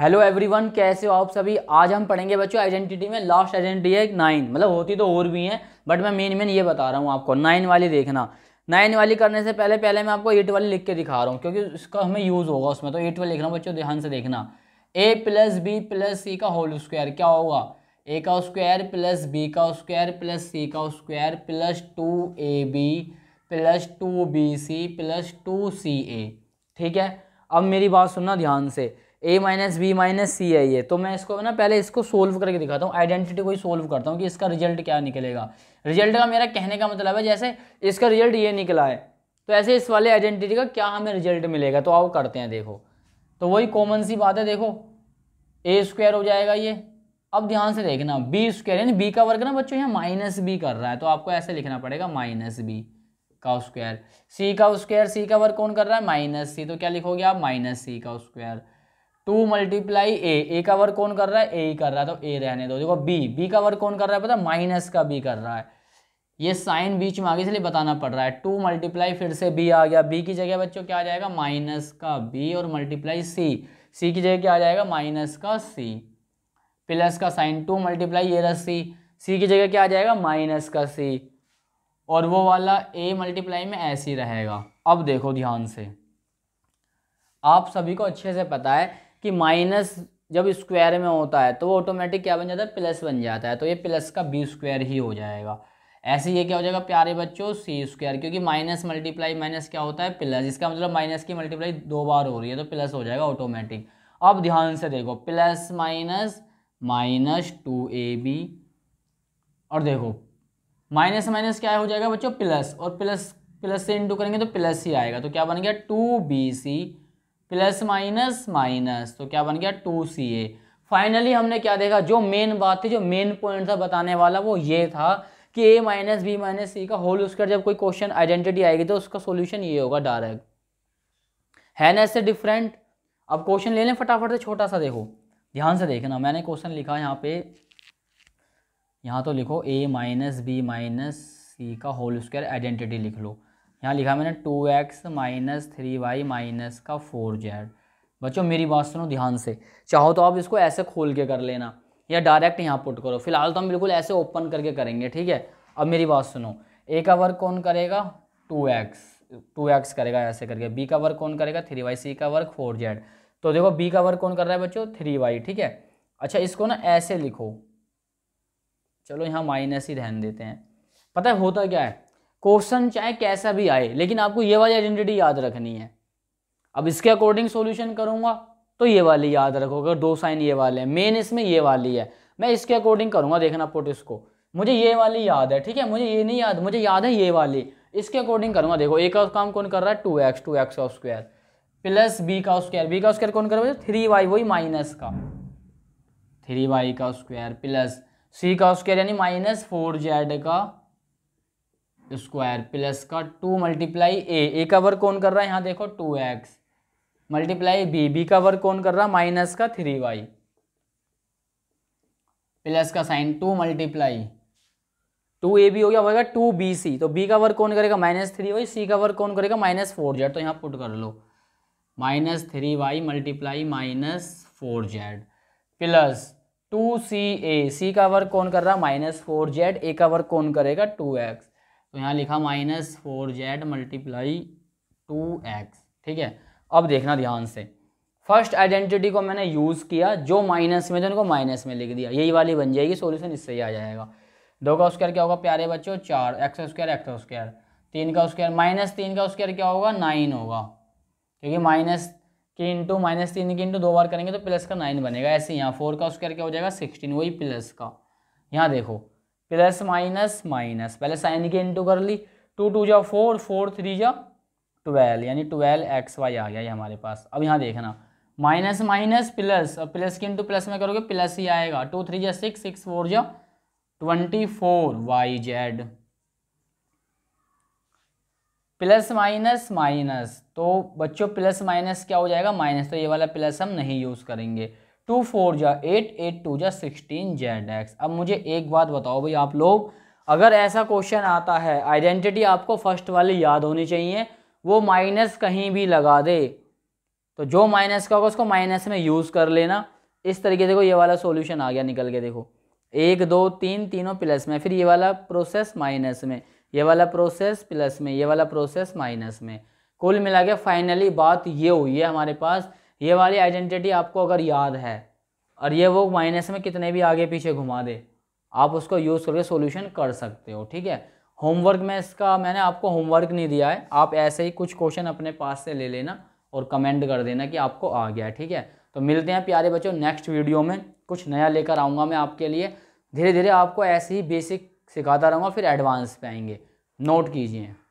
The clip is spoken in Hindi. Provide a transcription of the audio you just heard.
हेलो एवरीवन कैसे हो आप सभी आज हम पढ़ेंगे बच्चों आइडेंटिटी में लास्ट आइडेंटिटी है नाइन मतलब होती तो और भी हैं बट मैं मेन मेन ये बता रहा हूँ आपको नाइन वाली देखना नाइन वाली करने से पहले पहले मैं आपको एट वाली लिख के दिखा रहा हूँ क्योंकि इसका हमें यूज़ होगा उसमें तो एट वाली लिख रहा हूँ बच्चों ध्यान से देखना A plus B plus C का होल स्क्वायर क्या होगा ए का स्क्वायर प्लस बी का स्क्वायर प्लस सी का square plus two A B plus two B C plus two C A ठीक है अब मेरी बात सुनना ध्यान से A minus B minus C है ये तो मैं इसको ना पहले इसको सोल्व करके दिखाता हूँ आइडेंटिटी को ही सोल्व करता हूँ कि इसका रिजल्ट क्या निकलेगा रिजल्ट का मेरा कहने का मतलब है जैसे इसका रिजल्ट ये निकला है तो ऐसे इस वाले आइडेंटिटी का क्या हमें रिजल्ट मिलेगा तो आओ करते हैं देखो तो वही कॉमन सी बात है देखो ए स्क्वायर हो जाएगा ये अब ध्यान से देखना बी स्क्वायर यानी बी का वर्ग ना बच्चों यहाँ माइनस बी कर रहा है तो आपको ऐसे लिखना पड़ेगा माइनस बी का स्क्वायर सी का स्क्वायर सी का वर्ग कौन कर रहा है माइनस सी तो क्या लिखोगे आप माइनस सी का square two multiply A A का वर्क कौन कर रहा है ए ही कर रहा है तो ए रहने दो देखो बी बी का वर्क कौन कर रहा है पता माइनस का बी कर रहा है ये साइन बीच में आगे इसलिए बताना पड़ रहा है टू मल्टीप्लाई फिर से बी आ गया बी की जगह बच्चों क्या आ जाएगा माइनस का बी और मल्टीप्लाई सी सी की जगह क्या आ जाएगा माइनस का सी प्लस का साइन टू मल्टीप्लाई ये रहा सी सी की जगह क्या आ जाएगा माइनस का सी और वो वाला ए मल्टीप्लाई में ऐसे ही रहेगा अब देखो ध्यान से आप सभी को अच्छे से पता है कि माइनस जब स्क्वायर में होता है तो वो ऑटोमेटिक क्या बन जाता है प्लस बन जाता है तो ये प्लस का बी स्क्वायर ही हो जाएगा ऐसे ये क्या हो जाएगा प्यारे बच्चों सी स्क्वायर क्योंकि माइनस मल्टीप्लाई माइनस क्या होता है प्लस इसका मतलब माइनस की मल्टीप्लाई दो बार हो रही है तो प्लस हो जाएगा ऑटोमेटिक अब ध्यान से देखो plus minus minus two A B और देखो माइनस माइनस क्या हो जाएगा बच्चों प्लस और प्लस प्लस से इंटू करेंगे तो प्लस ही आएगा तो क्या बन गया two B C plus minus minus तो क्या बन गया टू सी ए फाइनली हमने क्या देखा जो मेन बात थी जो मेन पॉइंट था बताने वाला वो ये था कि A minus B minus C का होल उसकर जब कोई क्वेश्चन आइडेंटिटी आएगी तो उसका सोल्यूशन ये होगा डायरेक्ट है ना इससे डिफरेंट अब क्वेश्चन ले लें फटाफट से छोटा सा देखो ध्यान से देखना मैंने क्वेश्चन लिखा यहाँ पे यहाँ तो लिखो A minus B minus C का होल स्क्वायर आइडेंटिटी लिख लो यहाँ लिखा मैंने two X minus three Y minus का फोर जेड बच्चों मेरी बात सुनो ध्यान से चाहो तो आप इसको ऐसे खोल के कर लेना या डायरेक्ट यहाँ पुट करो फिलहाल तो हम बिल्कुल ऐसे ओपन करके करेंगे ठीक है अब मेरी बात सुनो ए का वर्क कौन करेगा टू एक्स टू एक्स करेगा ऐसे करके बी का वर्क कौन करेगा थ्री वाई सी का वर्क फोर जेड तो देखो बी का वर्क कौन कर रहा है बच्चों थ्री वाई ठीक है अच्छा इसको ना ऐसे लिखो चलो यहाँ माइनस ही रहन देते हैं पता है होता क्या है क्वेश्चन चाहे कैसा भी आए लेकिन आपको ये वाली आइडेंटिटी याद रखनी है अब इसके अकॉर्डिंग सोल्यूशन करूंगा तो ये वाली याद रखोगे दो साइन ये वाले हैं मेन इसमें ये वाली है मैं इसके अकॉर्डिंग करूंगा देखना पुट इसको मुझे ये वाली याद है ठीक है मुझे ये नहीं याद मुझे याद है ये वाली इसके अकॉर्डिंग करूंगा देखो ए का काम कौन कर रहा है टू एक्स टू एक्स का स्क्वायर प्लस बी का स्क्वायर बी का स्क्वायर कौन कर रहा है थ्री वाई वही माइनस का थ्री वाई का स्क्वायर प्लस सी का स्क्वायर यानी माइनस फोर जेड का स्क्वायर प्लस का टू मल्टीप्लाई ए ए का वर्क कौन कर रहा है यहाँ देखो two X multiply B B का वर्क कौन कर रहा है माइनस का थ्री वाई प्लस का sign two multiply two A B हो गया होगा टू बी सी तो बी का वर्क कौन करेगा माइनस थ्री वाई सी का वर्क कौन करेगा माइनस फोर जेड तो यहाँ पुट कर लो minus three Y multiply minus four Z plus two C A C का वर्क कौन कर रहा है माइनस फोर जेड ए का वर्क कौन करेगा टू एक्स तो यहाँ लिखा minus four Z multiply two X ठीक है अब देखना ध्यान से फर्स्ट आइडेंटिटी को मैंने यूज़ किया जो माइनस में थे उनको माइनस में लिख दिया यही वाली बन जाएगी सोल्यूशन इससे ही आ जाएगा दो का स्क्वायर क्या होगा प्यारे बच्चों चार एक्स स्क्वायर एक्स स्क्वायर तीन का स्क्वायर माइनस तीन का स्क्वायर क्या होगा नाइन होगा क्योंकि माइनस की इंटू माइनस तीन की इंटू दो बार करेंगे तो प्लस का नाइन बनेगा ऐसे यहाँ फोर का स्क्वायर क्या हो जाएगा सिक्सटीन वही प्लस का यहाँ देखो प्लस माइनस माइनस पहले साइन के इंटू कर ली टू टू जा फोर फोर थ्री जा ट्वेल्व यानी ट्वेल्व एक्स वाई आ गया ये हमारे पास अब यहाँ देखना माइनस माइनस प्लस और प्लस के इंटू प्लस में करोगे प्लस ही आएगा टू थ्री जा सिक्स सिक्स फोर जा twenty four Y Z plus minus minus तो बच्चों प्लस माइनस क्या हो जाएगा माइनस तो ये वाला प्लस हम नहीं यूज़ करेंगे टू फोर जा एट एट टू जा सिक्सटीन जेड एक्स अब मुझे एक बात बताओ भाई आप लोग अगर ऐसा क्वेश्चन आता है आइडेंटिटी आपको फर्स्ट वाली याद होनी चाहिए वो माइनस कहीं भी लगा दे तो जो माइनस का होगा उसको माइनस में यूज़ कर लेना इस तरीके देखो ये वाला सॉल्यूशन आ गया निकल के देखो एक दो तीन तीनों प्लस में फिर ये वाला प्रोसेस माइनस में ये वाला प्रोसेस प्लस में ये वाला प्रोसेस माइनस में कुल मिला के फाइनली बात ये हुई है हमारे पास ये वाली आइडेंटिटी आपको अगर याद है और ये वो माइनस में कितने भी आगे पीछे घुमा दे आप उसको यूज़ करके सोल्यूशन कर सकते हो ठीक है होमवर्क में इसका मैंने आपको होमवर्क नहीं दिया है आप ऐसे ही कुछ क्वेश्चन अपने पास से ले लेना और कमेंट कर देना कि आपको आ गया ठीक है तो मिलते हैं प्यारे बच्चों नेक्स्ट वीडियो में कुछ नया लेकर आऊँगा मैं आपके लिए धीरे धीरे आपको ऐसे ही बेसिक सिखाता रहूँगा फिर एडवांस पे आएंगे नोट कीजिए